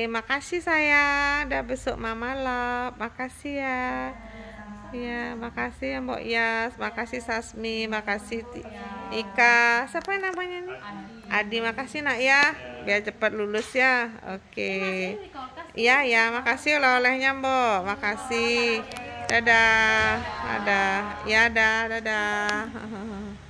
Terima kasih sayang, udah besok mama lap. Makasih ya. Ya, makasih ya Mbok Yas, makasih Sasmi, makasih Ika. Siapa yang namanya nih? Adi, makasih Nak ya. Biar cepat lulus ya. Oke. Okay. Iya, ya, makasih loh olehnya Mbok. Makasih. Dadah. Ada. Ya, dadah, dadah.